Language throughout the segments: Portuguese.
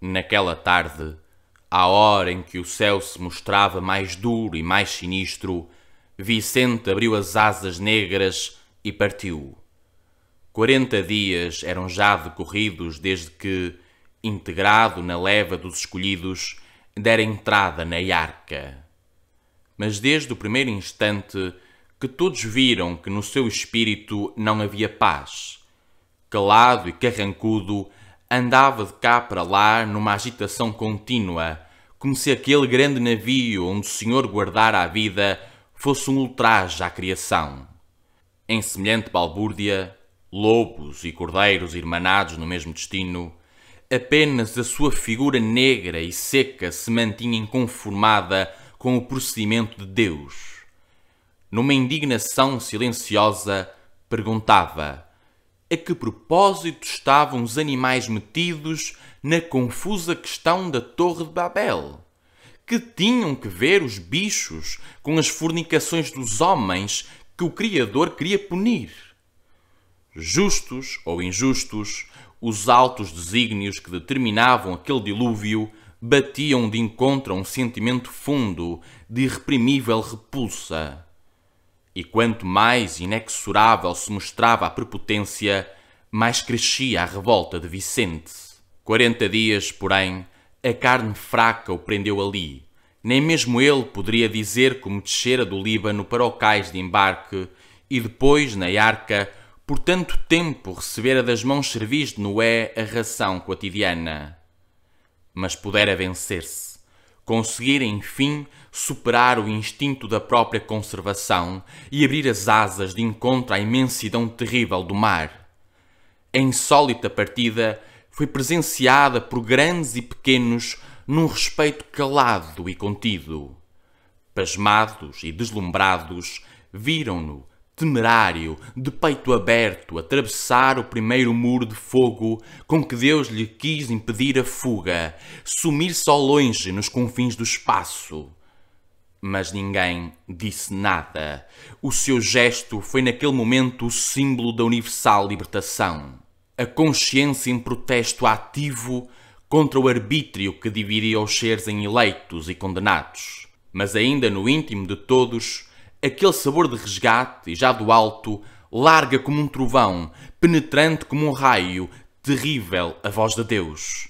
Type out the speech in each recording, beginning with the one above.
naquela tarde, à hora em que o céu se mostrava mais duro e mais sinistro, Vicente abriu as asas negras e partiu. Quarenta dias eram já decorridos desde que, integrado na leva dos escolhidos, dera entrada na arca. Mas desde o primeiro instante que todos viram que no seu espírito não havia paz, calado e carrancudo, andava de cá para lá numa agitação contínua, como se aquele grande navio onde o Senhor guardara a vida fosse um ultraje à criação. Em semelhante balbúrdia, lobos e cordeiros irmanados no mesmo destino, apenas a sua figura negra e seca se mantinha inconformada com o procedimento de Deus. Numa indignação silenciosa, perguntava: a que propósito estavam os animais metidos na confusa questão da Torre de Babel? Que tinham que ver os bichos com as fornicações dos homens que o Criador queria punir? Justos ou injustos, os altos desígnios que determinavam aquele dilúvio batiam de encontro a um sentimento fundo de irreprimível repulsa e quanto mais inexorável se mostrava a prepotência, mais crescia a revolta de Vicente. Quarenta dias, porém, a carne fraca o prendeu ali. Nem mesmo ele poderia dizer como descera do Líbano para o cais de embarque e depois, na arca, por tanto tempo recebera das mãos servis de Noé a ração quotidiana. Mas pudera vencer-se conseguir, enfim, superar o instinto da própria conservação e abrir as asas de encontro à imensidão terrível do mar. A insólita partida foi presenciada por grandes e pequenos num respeito calado e contido. Pasmados e deslumbrados, viram-no temerário, de peito aberto, atravessar o primeiro muro de fogo com que Deus lhe quis impedir a fuga, sumir-se ao longe nos confins do espaço. Mas ninguém disse nada. O seu gesto foi naquele momento o símbolo da universal libertação. A consciência em protesto ativo contra o arbítrio que dividia os seres em eleitos e condenados. Mas ainda no íntimo de todos, aquele sabor de resgate e já do alto, larga como um trovão, penetrante como um raio, terrível a voz de Deus.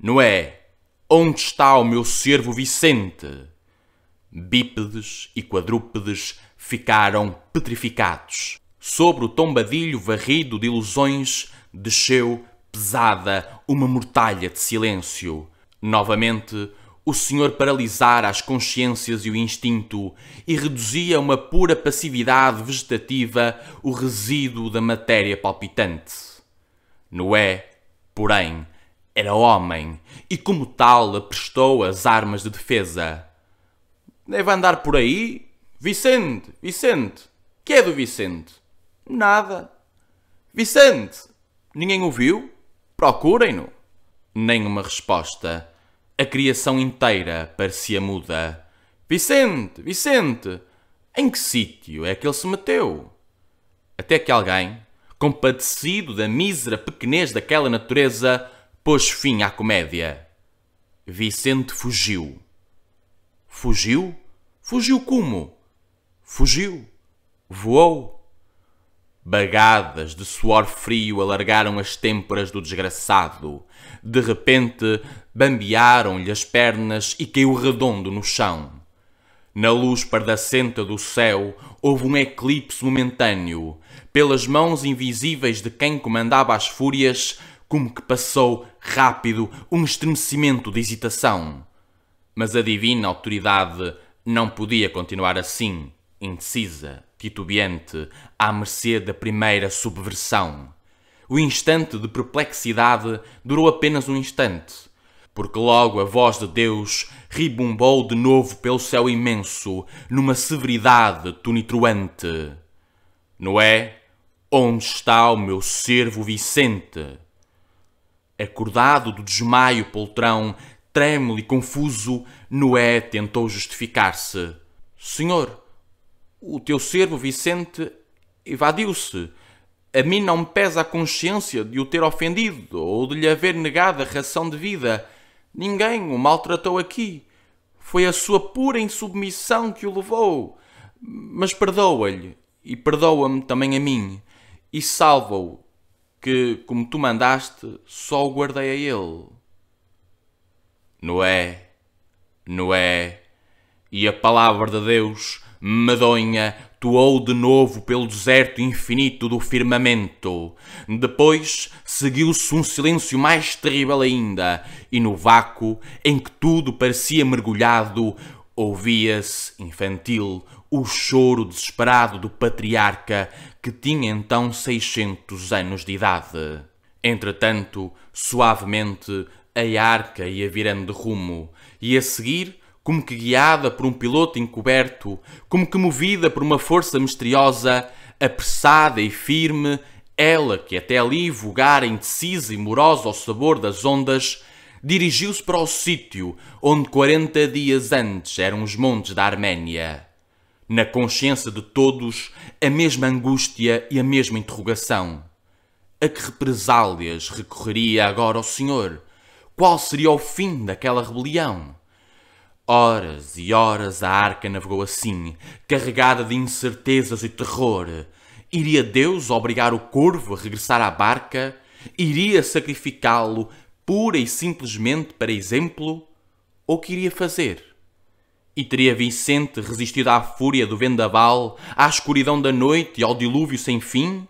Noé, onde está o meu servo Vicente? Bípedes e quadrúpedes ficaram petrificados. Sobre o tombadilho varrido de ilusões desceu pesada uma mortalha de silêncio. Novamente, o Senhor paralisara as consciências e o instinto e reduzia a uma pura passividade vegetativa o resíduo da matéria palpitante. Noé, porém, era homem e, como tal, prestou as armas de defesa. Deve andar por aí? Vicente, Vicente, que é do Vicente? Nada. Vicente, ninguém o viu Procurem-no. Nenhuma resposta a criação inteira parecia muda. Vicente, Vicente, em que sítio é que ele se meteu? Até que alguém, compadecido da mísera pequenez daquela natureza, pôs fim à comédia. Vicente fugiu. Fugiu? Fugiu como? Fugiu. Voou Bagadas de suor frio alargaram as têmporas do desgraçado. De repente, bambearam-lhe as pernas e caiu redondo no chão. Na luz pardacenta do céu, houve um eclipse momentâneo. Pelas mãos invisíveis de quem comandava as fúrias, como que passou, rápido, um estremecimento de hesitação. Mas a divina autoridade não podia continuar assim, indecisa titubeante, à mercê da primeira subversão. O instante de perplexidade durou apenas um instante, porque logo a voz de Deus ribombou de novo pelo céu imenso, numa severidade tonitruante. Noé, onde está o meu servo Vicente? Acordado do desmaio poltrão, trêmulo e confuso, Noé tentou justificar-se. Senhor, o teu servo Vicente evadiu-se. A mim não me pesa a consciência de o ter ofendido ou de lhe haver negado a ração de vida. Ninguém o maltratou aqui. Foi a sua pura insubmissão que o levou. Mas perdoa-lhe, e perdoa-me também a mim, e salva-o, que, como tu mandaste, só o guardei a ele. Noé, Noé, e a palavra de Deus Medonha toou de novo pelo deserto infinito do firmamento. Depois seguiu-se um silêncio mais terrível ainda, e no vácuo em que tudo parecia mergulhado, ouvia-se, infantil, o choro desesperado do patriarca que tinha então 600 anos de idade. Entretanto, suavemente, a arca ia virando de rumo, e a seguir como que guiada por um piloto encoberto, como que movida por uma força misteriosa, apressada e firme, ela, que até ali vogara indecisa e morosa ao sabor das ondas, dirigiu-se para o sítio onde 40 dias antes eram os montes da Arménia. Na consciência de todos, a mesma angústia e a mesma interrogação. A que represálias recorreria agora o Senhor? Qual seria o fim daquela rebelião? Horas e horas a arca navegou assim, carregada de incertezas e terror. Iria Deus obrigar o corvo a regressar à barca? Iria sacrificá-lo pura e simplesmente para exemplo? Ou que iria fazer? E teria Vicente resistido à fúria do vendaval, à escuridão da noite e ao dilúvio sem fim?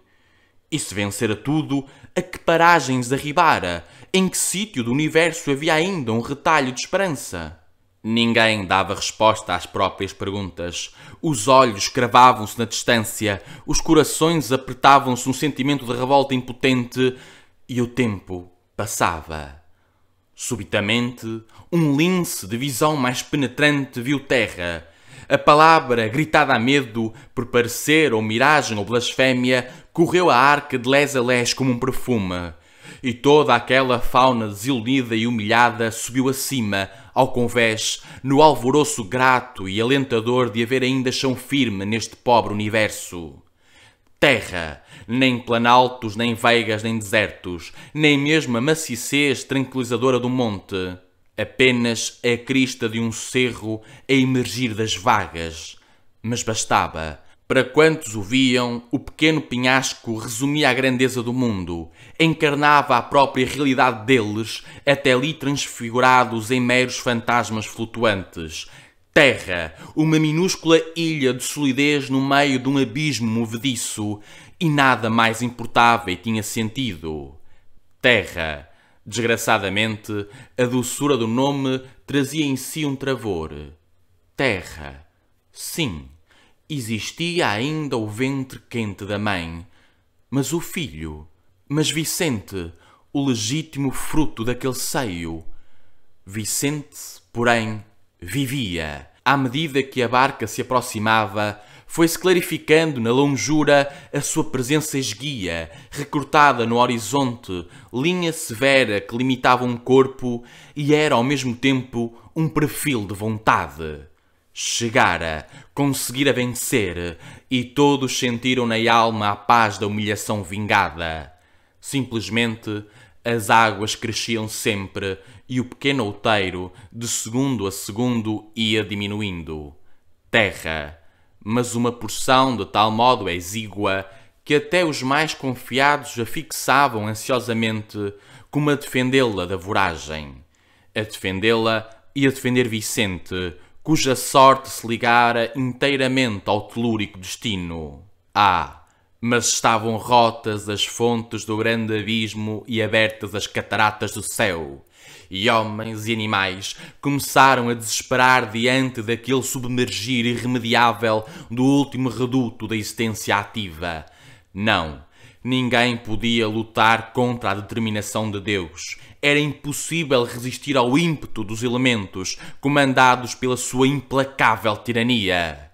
E se vencera tudo, a que paragens arribara? Em que sítio do universo havia ainda um retalho de esperança? Ninguém dava resposta às próprias perguntas. Os olhos cravavam-se na distância, os corações apertavam-se num sentimento de revolta impotente e o tempo passava. Subitamente, um lince de visão mais penetrante viu terra. A palavra, gritada a medo, por parecer ou miragem ou blasfémia, correu a arca de les a les como um perfume e toda aquela fauna desiludida e humilhada subiu acima, ao convés, no alvoroço grato e alentador de haver ainda chão firme neste pobre universo. Terra, nem planaltos, nem veigas, nem desertos, nem mesmo a maciçez tranquilizadora do monte. Apenas a crista de um cerro a emergir das vagas. Mas bastava para quantos o viam, o pequeno penhasco resumia a grandeza do mundo, encarnava a própria realidade deles, até ali transfigurados em meros fantasmas flutuantes. Terra, uma minúscula ilha de solidez no meio de um abismo movediço, e nada mais importava e tinha sentido. Terra. Desgraçadamente, a doçura do nome trazia em si um travor. Terra. Sim Existia ainda o ventre quente da mãe, mas o filho, mas Vicente, o legítimo fruto daquele seio. Vicente, porém, vivia. À medida que a barca se aproximava, foi-se clarificando na longura a sua presença esguia, recortada no horizonte, linha severa que limitava um corpo e era ao mesmo tempo um perfil de vontade. Chegara, conseguira vencer, e todos sentiram na alma a paz da humilhação vingada. Simplesmente, as águas cresciam sempre e o pequeno outeiro, de segundo a segundo, ia diminuindo. Terra, mas uma porção de tal modo é exígua que até os mais confiados a fixavam ansiosamente como a defendê-la da voragem. A defendê-la e a defender Vicente, cuja sorte se ligara inteiramente ao telúrico destino. Ah! Mas estavam rotas as fontes do grande abismo e abertas as cataratas do céu. E homens e animais começaram a desesperar diante daquele submergir irremediável do último reduto da existência ativa. Não, ninguém podia lutar contra a determinação de Deus, era impossível resistir ao ímpeto dos elementos comandados pela sua implacável tirania.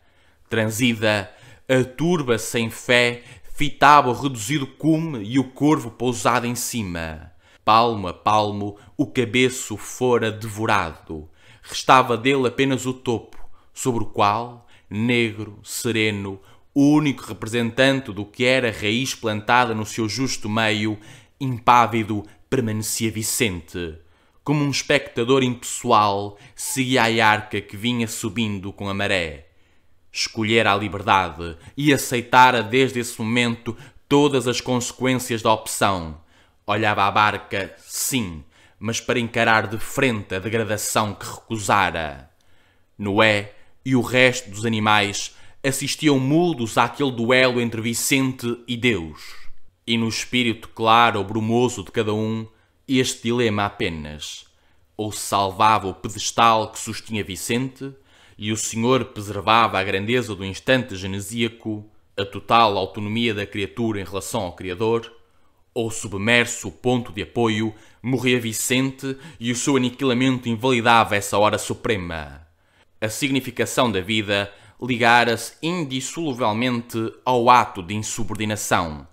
Transida, a turba sem fé fitava o reduzido cume e o corvo pousado em cima. Palmo a palmo, o cabeço fora devorado. Restava dele apenas o topo, sobre o qual, negro, sereno, o único representante do que era raiz plantada no seu justo meio, impávido, permanecia Vicente. Como um espectador impessoal, seguia a arca que vinha subindo com a maré. Escolhera a liberdade e aceitara desde esse momento todas as consequências da opção. Olhava a barca, sim, mas para encarar de frente a degradação que recusara. Noé e o resto dos animais assistiam mudos àquele duelo entre Vicente e Deus e no espírito claro ou brumoso de cada um, este dilema apenas. Ou se salvava o pedestal que sustinha Vicente, e o Senhor preservava a grandeza do instante genesíaco, a total autonomia da criatura em relação ao Criador, ou submerso o ponto de apoio, morria Vicente e o seu aniquilamento invalidava essa hora suprema. A significação da vida ligara-se indissoluvelmente ao ato de insubordinação,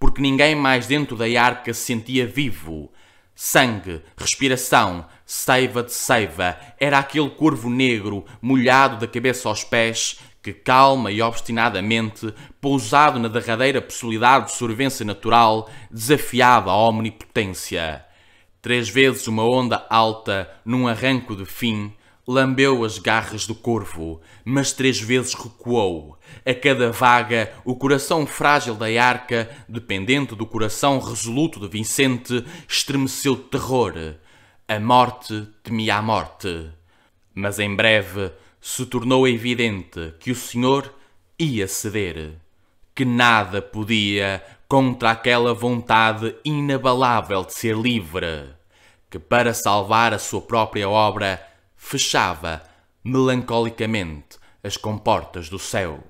porque ninguém mais dentro da arca se sentia vivo. Sangue, respiração, seiva de seiva, era aquele corvo negro, molhado da cabeça aos pés, que calma e obstinadamente, pousado na derradeira possibilidade de sobrevivência natural, desafiava a omnipotência. Três vezes uma onda alta, num arranco de fim, Lambeu as garras do corvo, mas três vezes recuou. A cada vaga, o coração frágil da arca, dependente do coração resoluto de Vicente, estremeceu de terror. A morte temia a morte. Mas em breve se tornou evidente que o senhor ia ceder. Que nada podia contra aquela vontade inabalável de ser livre. Que para salvar a sua própria obra, fechava melancolicamente as comportas do céu.